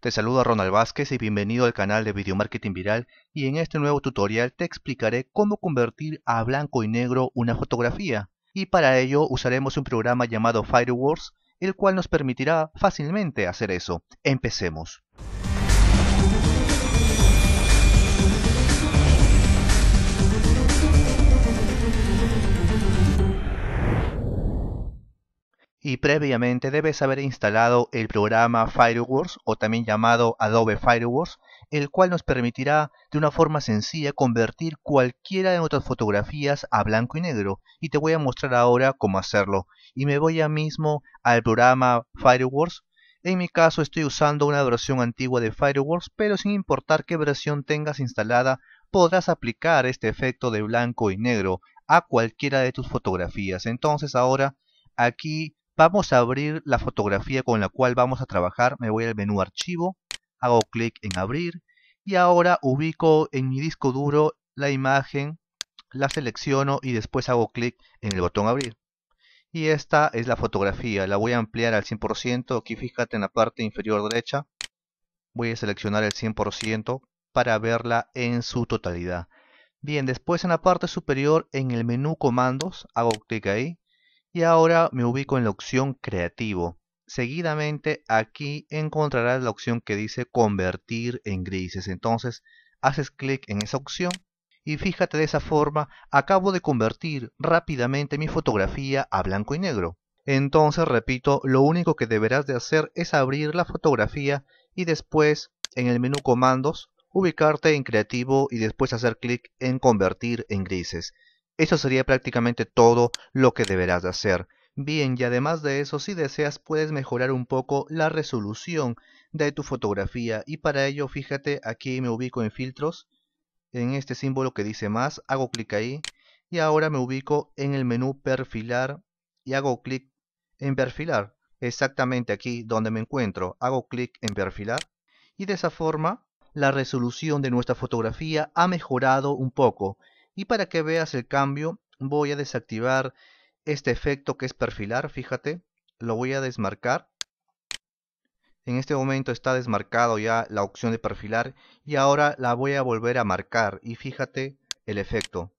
Te saludo Ronald Vázquez y bienvenido al canal de Video Marketing Viral y en este nuevo tutorial te explicaré cómo convertir a blanco y negro una fotografía y para ello usaremos un programa llamado Fireworks el cual nos permitirá fácilmente hacer eso. Empecemos. y previamente debes haber instalado el programa Fireworks o también llamado Adobe Fireworks, el cual nos permitirá de una forma sencilla convertir cualquiera de nuestras fotografías a blanco y negro y te voy a mostrar ahora cómo hacerlo. Y me voy ya mismo al programa Fireworks. En mi caso estoy usando una versión antigua de Fireworks, pero sin importar qué versión tengas instalada, podrás aplicar este efecto de blanco y negro a cualquiera de tus fotografías. Entonces ahora aquí Vamos a abrir la fotografía con la cual vamos a trabajar. Me voy al menú archivo, hago clic en abrir y ahora ubico en mi disco duro la imagen, la selecciono y después hago clic en el botón abrir. Y esta es la fotografía, la voy a ampliar al 100%, aquí fíjate en la parte inferior derecha, voy a seleccionar el 100% para verla en su totalidad. Bien, después en la parte superior en el menú comandos, hago clic ahí y ahora me ubico en la opción creativo. Seguidamente aquí encontrarás la opción que dice convertir en grises. Entonces haces clic en esa opción y fíjate de esa forma acabo de convertir rápidamente mi fotografía a blanco y negro. Entonces repito, lo único que deberás de hacer es abrir la fotografía y después en el menú comandos ubicarte en creativo y después hacer clic en convertir en grises. Eso sería prácticamente todo lo que deberás de hacer. Bien, y además de eso, si deseas, puedes mejorar un poco la resolución de tu fotografía. Y para ello, fíjate, aquí me ubico en filtros, en este símbolo que dice más, hago clic ahí. Y ahora me ubico en el menú perfilar y hago clic en perfilar. Exactamente aquí donde me encuentro, hago clic en perfilar. Y de esa forma, la resolución de nuestra fotografía ha mejorado un poco y para que veas el cambio voy a desactivar este efecto que es perfilar, fíjate, lo voy a desmarcar. En este momento está desmarcado ya la opción de perfilar y ahora la voy a volver a marcar y fíjate el efecto.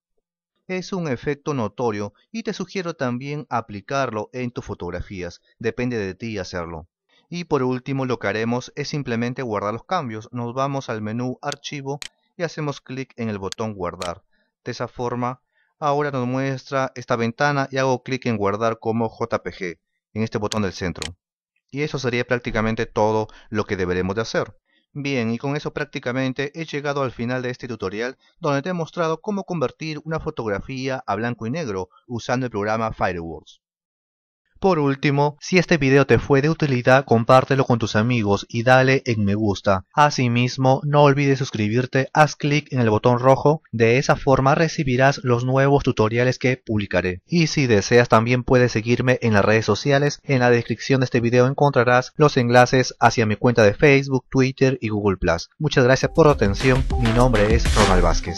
Es un efecto notorio y te sugiero también aplicarlo en tus fotografías, depende de ti hacerlo. Y por último lo que haremos es simplemente guardar los cambios, nos vamos al menú archivo y hacemos clic en el botón guardar. De esa forma, ahora nos muestra esta ventana y hago clic en guardar como JPG, en este botón del centro. Y eso sería prácticamente todo lo que deberemos de hacer. Bien, y con eso prácticamente he llegado al final de este tutorial donde te he mostrado cómo convertir una fotografía a blanco y negro usando el programa Fireworks. Por último, si este video te fue de utilidad, compártelo con tus amigos y dale en me gusta. Asimismo, no olvides suscribirte, haz clic en el botón rojo, de esa forma recibirás los nuevos tutoriales que publicaré. Y si deseas también puedes seguirme en las redes sociales, en la descripción de este video encontrarás los enlaces hacia mi cuenta de Facebook, Twitter y Google+. Muchas gracias por tu atención, mi nombre es Ronald Vázquez.